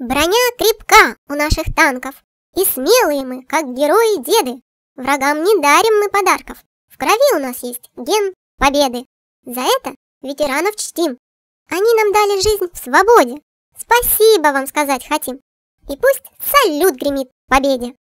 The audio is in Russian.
Броня крепка у наших танков, и смелые мы, как герои-деды. Врагам не дарим мы подарков, в крови у нас есть ген победы. За это ветеранов чтим. Они нам дали жизнь в свободе. Спасибо вам сказать хотим. И пусть салют гремит победе.